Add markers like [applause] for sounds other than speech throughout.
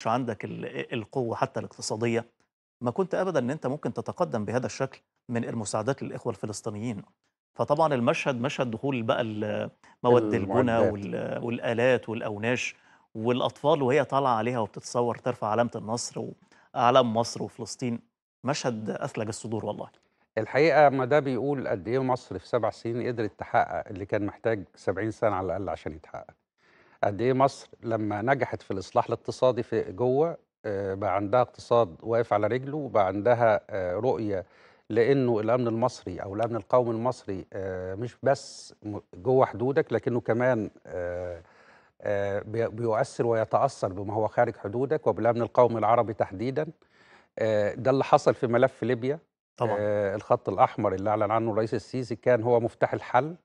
مش عندك القوه حتى الاقتصاديه ما كنت ابدا ان انت ممكن تتقدم بهذا الشكل من المساعدات للاخوه الفلسطينيين فطبعا المشهد مشهد دخول بقى مواد البنى والالات والاوناش والاطفال وهي طالعه عليها وبتتصور ترفع علامه النصر واعلام مصر وفلسطين مشهد اثلج الصدور والله الحقيقه ما ده بيقول قد ايه مصر في سبع سنين قدرت تحقق اللي كان محتاج 70 سنه على الاقل عشان يتحقق قد ايه مصر لما نجحت في الاصلاح الاقتصادي في جوه آه، بقى عندها اقتصاد واقف على رجله وبقى عندها آه، رؤيه لانه الامن المصري او الامن القومي المصري آه، مش بس جوه حدودك لكنه كمان بيؤثر ويتاثر بما هو خارج حدودك وبالامن القومي العربي تحديدا ده اللي حصل في ملف ليبيا طبعا الخط الاحمر اللي اعلن عنه الرئيس السيسي كان هو مفتاح الحل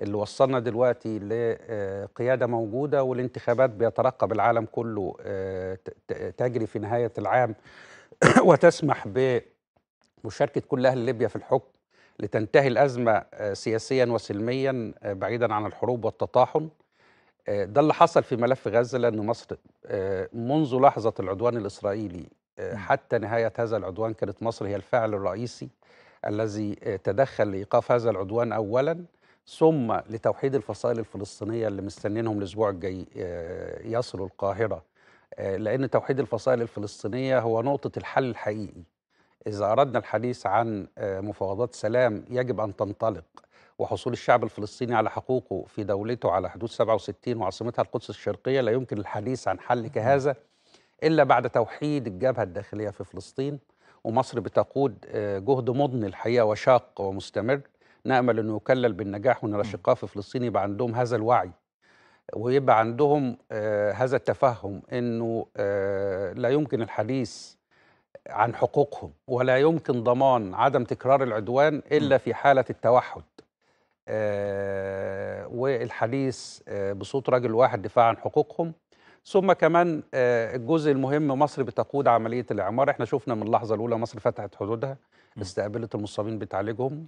اللي وصلنا دلوقتي لقياده آه، موجوده والانتخابات بيترقب العالم كله آه، تجري في نهايه العام [coughs] وتسمح بمشاركه كل اهل ليبيا في الحكم لتنتهي الازمه آه، سياسيا وسلميا بعيدا عن الحروب والتطاحن ده اللي حصل في ملف غزه لان مصر منذ لحظه العدوان الاسرائيلي حتى نهايه هذا العدوان كانت مصر هي الفاعل الرئيسي الذي تدخل لايقاف هذا العدوان اولا ثم لتوحيد الفصائل الفلسطينيه اللي مستنينهم الاسبوع الجاي آه، يصلوا القاهره آه، لان توحيد الفصائل الفلسطينيه هو نقطه الحل الحقيقي اذا اردنا الحديث عن آه، مفاوضات سلام يجب ان تنطلق وحصول الشعب الفلسطيني على حقوقه في دولته على حدود 67 وعاصمتها القدس الشرقيه لا يمكن الحديث عن حل كهذا الا بعد توحيد الجبهه الداخليه في فلسطين ومصر بتقود جهد مضني الحقيقه وشاق ومستمر نامل انه يكلل بالنجاح وان الاشقاء في فلسطين يبقى عندهم هذا الوعي ويبقى عندهم آه، هذا التفهم انه آه، لا يمكن الحديث عن حقوقهم ولا يمكن ضمان عدم تكرار العدوان الا في حاله التوحد آه، والحديث بصوت رجل واحد دفاع عن حقوقهم ثم كمان الجزء المهم مصر بتقود عمليه الاعمار احنا شفنا من اللحظه الاولى مصر فتحت حدودها استقبلت المصابين بتعالجهم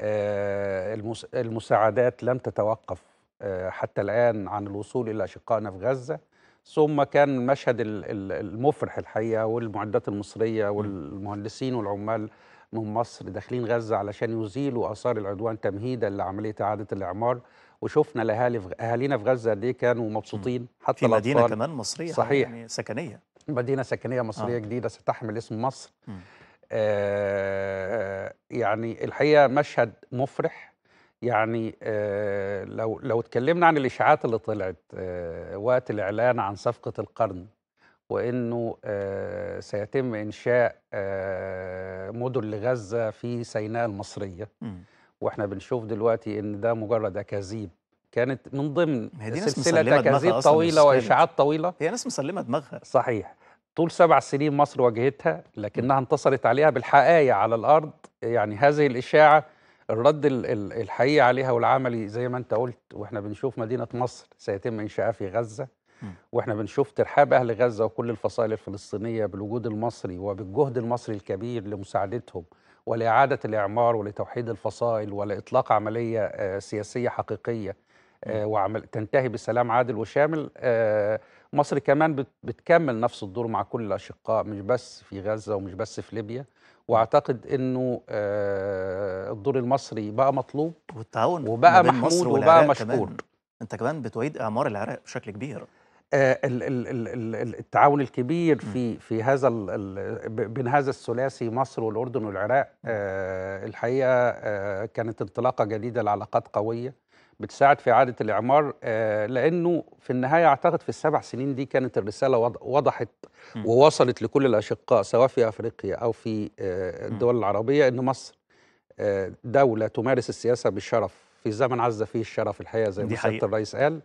آه، المساعدات لم تتوقف آه، حتى الآن عن الوصول إلى أشقائنا في غزة ثم كان المشهد المفرح الحقيقة والمعدات المصرية والمهندسين والعمال من مصر داخلين غزة علشان يزيلوا آثار العدوان تمهيدا لعملية إعادة الإعمار وشفنا الأهالي في أهالينا في غزة دي إيه كانوا مبسوطين حتى في مدينة كمان مصرية صحيح يعني سكنية مدينة سكنية مصرية آه. جديدة ستحمل اسم مصر م. آه، يعني الحقيقه مشهد مفرح يعني آه، لو لو اتكلمنا عن الاشاعات اللي طلعت آه، وقت الاعلان عن صفقه القرن وانه سيتم انشاء مدن لغزه في سيناء المصريه إمم. واحنا بنشوف دلوقتي ان ده مجرد اكاذيب كانت من ضمن سلسله اكاذيب طويله واشاعات طويله هي ناس مسلمه دماغها صحيح طول سبع سنين مصر واجهتها لكنها انتصرت عليها بالحقايا على الارض يعني هذه الاشاعه الرد الحقيقي عليها والعملي زي ما انت قلت واحنا بنشوف مدينه مصر سيتم انشائها في غزه واحنا بنشوف ترحاب اهل غزه وكل الفصائل الفلسطينيه بالوجود المصري وبالجهد المصري الكبير لمساعدتهم ولاعاده الاعمار ولتوحيد الفصائل ولاطلاق عمليه آه، سياسيه حقيقيه آه، وعمل تنتهي بسلام عادل وشامل آه، مصر كمان بتكمل نفس الدور مع كل الأشقاء مش بس في غزة ومش بس في ليبيا واعتقد انه آه، الدور المصري بقى مطلوب والتعاون وبقى محمود وبقى مشكور كمان. انت كمان بتعيد اعمار العراق بشكل كبير آه، التعاون الكبير في في هذا بين هذا الثلاثي مصر والاردن والعراق آه، الحقيقه كانت انطلاقه جديده لعلاقات قويه بتساعد في إعادة الإعمار آه، لأنه في النهاية أعتقد في السبع سنين دي كانت الرسالة وضحت ووصلت لكل الأشقاء سواء في أفريقيا أو في آه، الدول العربية أن مصر آه، دولة تمارس السياسة بالشرف في زمن عز فيه الشرف الحقيقة زي ما سيادة الرئيس قال